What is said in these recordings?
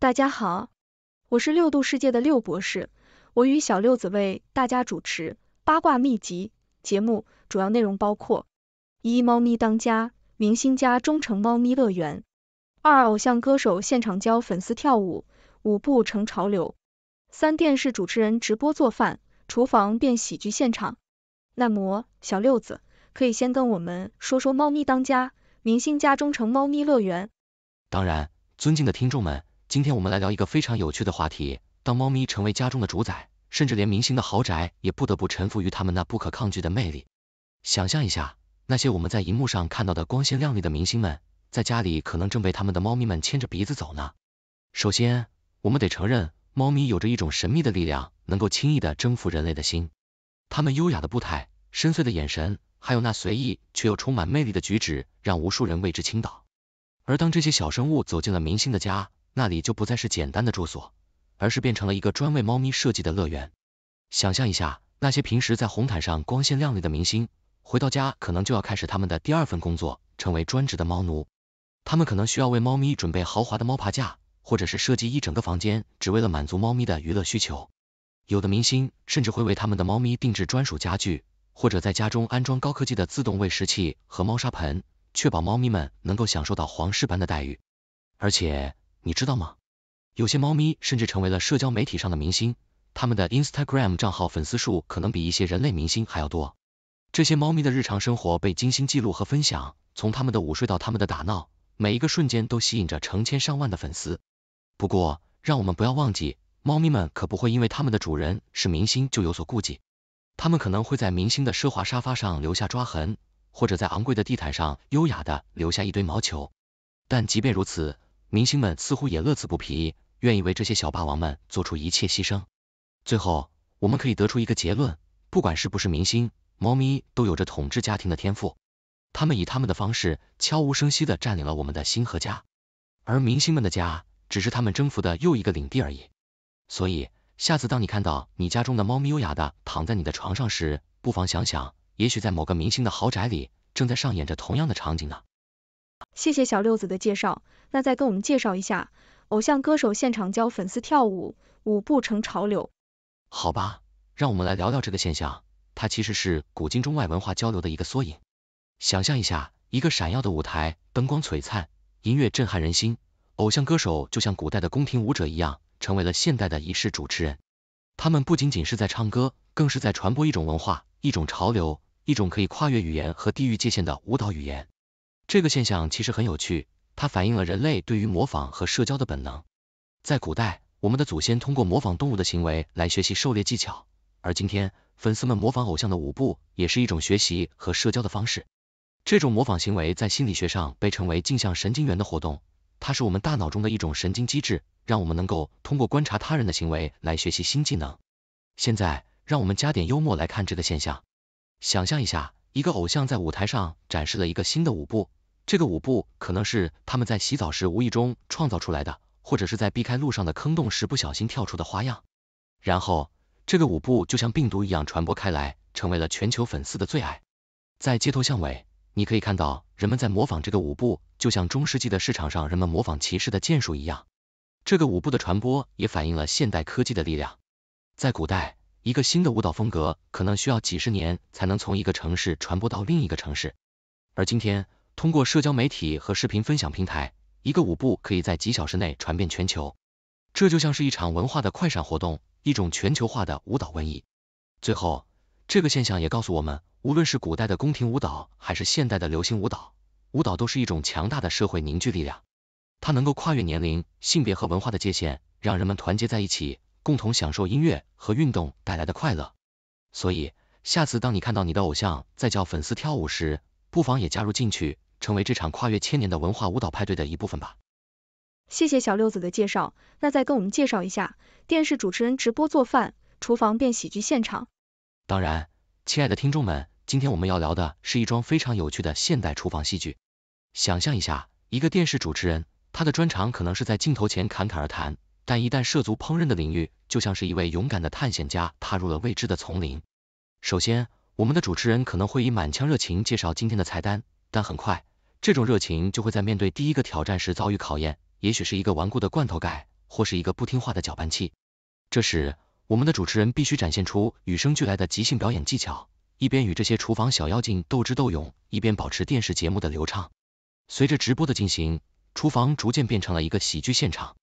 大家好，我是六度世界的六博士，我与小六子为大家主持《八卦秘籍》节目，主要内容包括：一、猫咪当家，明星家忠诚猫咪乐园；二、偶像歌手现场教粉丝跳舞，舞步成潮流；三、电视主持人直播做饭，厨房变喜剧现场。那么，小六子可以先跟我们说说猫咪当家，明星家中成猫咪乐园。当然，尊敬的听众们。今天我们来聊一个非常有趣的话题，当猫咪成为家中的主宰，甚至连明星的豪宅也不得不臣服于他们那不可抗拒的魅力。想象一下，那些我们在荧幕上看到的光鲜亮丽的明星们，在家里可能正被他们的猫咪们牵着鼻子走呢。首先，我们得承认，猫咪有着一种神秘的力量，能够轻易的征服人类的心。它们优雅的步态、深邃的眼神，还有那随意却又充满魅力的举止，让无数人为之倾倒。而当这些小生物走进了明星的家，那里就不再是简单的住所，而是变成了一个专为猫咪设计的乐园。想象一下，那些平时在红毯上光鲜亮丽的明星，回到家可能就要开始他们的第二份工作，成为专职的猫奴。他们可能需要为猫咪准备豪华的猫爬架，或者是设计一整个房间，只为了满足猫咪的娱乐需求。有的明星甚至会为他们的猫咪定制专属家具，或者在家中安装高科技的自动喂食器和猫砂盆，确保猫咪们能够享受到皇室般的待遇。而且，你知道吗？有些猫咪甚至成为了社交媒体上的明星，他们的 Instagram 账号粉丝数可能比一些人类明星还要多。这些猫咪的日常生活被精心记录和分享，从它们的午睡到它们的打闹，每一个瞬间都吸引着成千上万的粉丝。不过，让我们不要忘记，猫咪们可不会因为它们的主人是明星就有所顾忌，它们可能会在明星的奢华沙发上留下抓痕，或者在昂贵的地毯上优雅的留下一堆毛球。但即便如此，明星们似乎也乐此不疲，愿意为这些小霸王们做出一切牺牲。最后，我们可以得出一个结论：不管是不是明星，猫咪都有着统治家庭的天赋。他们以他们的方式，悄无声息地占领了我们的心和家，而明星们的家只是他们征服的又一个领地而已。所以，下次当你看到你家中的猫咪优雅地躺在你的床上时，不妨想想，也许在某个明星的豪宅里，正在上演着同样的场景呢。谢谢小六子的介绍，那再跟我们介绍一下，偶像歌手现场教粉丝跳舞，舞步成潮流。好吧，让我们来聊聊这个现象，它其实是古今中外文化交流的一个缩影。想象一下，一个闪耀的舞台，灯光璀璨，音乐震撼人心，偶像歌手就像古代的宫廷舞者一样，成为了现代的仪式主持人。他们不仅仅是在唱歌，更是在传播一种文化，一种潮流，一种可以跨越语言和地域界限的舞蹈语言。这个现象其实很有趣，它反映了人类对于模仿和社交的本能。在古代，我们的祖先通过模仿动物的行为来学习狩猎技巧，而今天，粉丝们模仿偶像的舞步也是一种学习和社交的方式。这种模仿行为在心理学上被称为镜像神经元的活动，它是我们大脑中的一种神经机制，让我们能够通过观察他人的行为来学习新技能。现在，让我们加点幽默来看这个现象。想象一下，一个偶像在舞台上展示了一个新的舞步。这个舞步可能是他们在洗澡时无意中创造出来的，或者是在避开路上的坑洞时不小心跳出的花样。然后，这个舞步就像病毒一样传播开来，成为了全球粉丝的最爱。在街头巷尾，你可以看到人们在模仿这个舞步，就像中世纪的市场上人们模仿骑士的剑术一样。这个舞步的传播也反映了现代科技的力量。在古代，一个新的舞蹈风格可能需要几十年才能从一个城市传播到另一个城市，而今天。通过社交媒体和视频分享平台，一个舞步可以在几小时内传遍全球。这就像是一场文化的快闪活动，一种全球化的舞蹈瘟疫。最后，这个现象也告诉我们，无论是古代的宫廷舞蹈，还是现代的流行舞蹈，舞蹈都是一种强大的社会凝聚力量。它能够跨越年龄、性别和文化的界限，让人们团结在一起，共同享受音乐和运动带来的快乐。所以，下次当你看到你的偶像在教粉丝跳舞时，不妨也加入进去，成为这场跨越千年的文化舞蹈派对的一部分吧。谢谢小六子的介绍，那再跟我们介绍一下电视主持人直播做饭，厨房变喜剧现场。当然，亲爱的听众们，今天我们要聊的是一桩非常有趣的现代厨房戏剧。想象一下，一个电视主持人，他的专长可能是在镜头前侃侃而谈，但一旦涉足烹饪的领域，就像是一位勇敢的探险家踏入了未知的丛林。首先，我们的主持人可能会以满腔热情介绍今天的菜单，但很快，这种热情就会在面对第一个挑战时遭遇考验，也许是一个顽固的罐头盖，或是一个不听话的搅拌器。这时，我们的主持人必须展现出与生俱来的即兴表演技巧，一边与这些厨房小妖精斗智斗勇，一边保持电视节目的流畅。随着直播的进行，厨房逐渐变成了一个喜剧现场。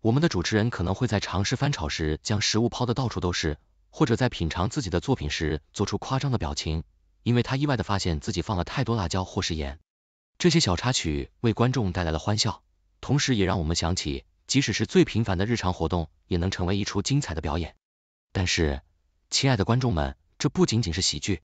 我们的主持人可能会在尝试翻炒时将食物抛得到处都是。或者在品尝自己的作品时做出夸张的表情，因为他意外的发现自己放了太多辣椒或是盐。这些小插曲为观众带来了欢笑，同时也让我们想起，即使是最平凡的日常活动也能成为一出精彩的表演。但是，亲爱的观众们，这不仅仅是喜剧。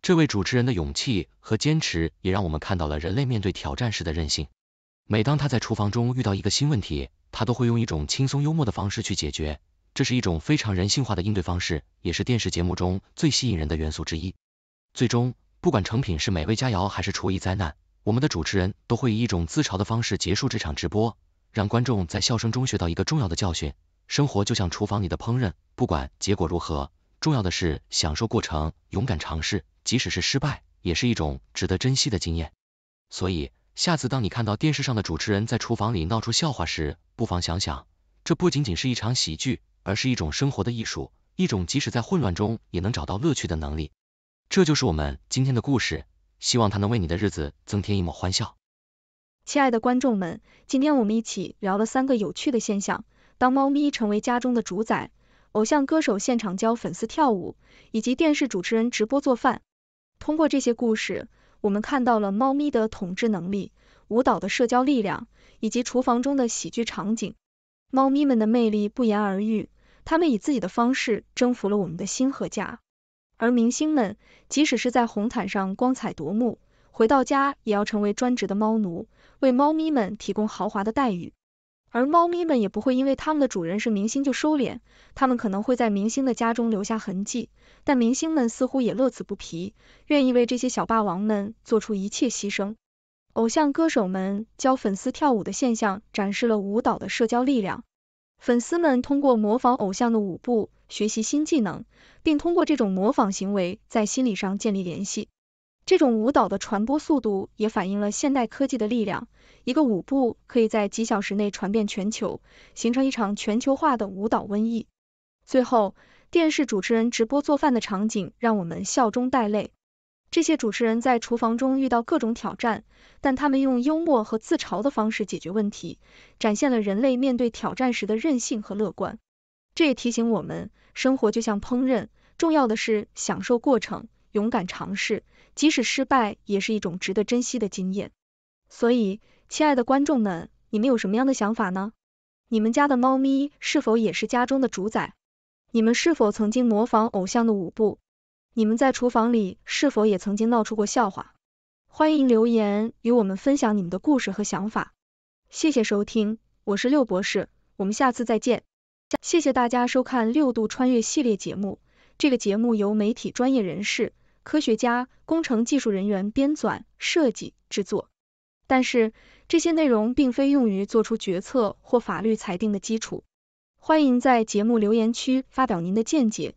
这位主持人的勇气和坚持也让我们看到了人类面对挑战时的韧性。每当他在厨房中遇到一个新问题，他都会用一种轻松幽默的方式去解决。这是一种非常人性化的应对方式，也是电视节目中最吸引人的元素之一。最终，不管成品是美味佳肴还是厨艺灾难，我们的主持人都会以一种自嘲的方式结束这场直播，让观众在笑声中学到一个重要的教训：生活就像厨房里的烹饪，不管结果如何，重要的是享受过程，勇敢尝试，即使是失败，也是一种值得珍惜的经验。所以，下次当你看到电视上的主持人在厨房里闹出笑话时，不妨想想，这不仅仅是一场喜剧。而是一种生活的艺术，一种即使在混乱中也能找到乐趣的能力。这就是我们今天的故事，希望它能为你的日子增添一抹欢笑。亲爱的观众们，今天我们一起聊了三个有趣的现象：当猫咪成为家中的主宰，偶像歌手现场教粉丝跳舞，以及电视主持人直播做饭。通过这些故事，我们看到了猫咪的统治能力、舞蹈的社交力量，以及厨房中的喜剧场景。猫咪们的魅力不言而喻，它们以自己的方式征服了我们的心和家。而明星们，即使是在红毯上光彩夺目，回到家也要成为专职的猫奴，为猫咪们提供豪华的待遇。而猫咪们也不会因为他们的主人是明星就收敛，他们可能会在明星的家中留下痕迹。但明星们似乎也乐此不疲，愿意为这些小霸王们做出一切牺牲。偶像歌手们教粉丝跳舞的现象，展示了舞蹈的社交力量。粉丝们通过模仿偶像的舞步，学习新技能，并通过这种模仿行为在心理上建立联系。这种舞蹈的传播速度也反映了现代科技的力量。一个舞步可以在几小时内传遍全球，形成一场全球化的舞蹈瘟疫。最后，电视主持人直播做饭的场景，让我们笑中带泪。这些主持人在厨房中遇到各种挑战，但他们用幽默和自嘲的方式解决问题，展现了人类面对挑战时的韧性和乐观。这也提醒我们，生活就像烹饪，重要的是享受过程，勇敢尝试，即使失败也是一种值得珍惜的经验。所以，亲爱的观众们，你们有什么样的想法呢？你们家的猫咪是否也是家中的主宰？你们是否曾经模仿偶像的舞步？你们在厨房里是否也曾经闹出过笑话？欢迎留言与我们分享你们的故事和想法。谢谢收听，我是六博士，我们下次再见。谢谢大家收看《六度穿越》系列节目。这个节目由媒体专业人士、科学家、工程技术人员编纂、设计、制作。但是这些内容并非用于做出决策或法律裁定的基础。欢迎在节目留言区发表您的见解。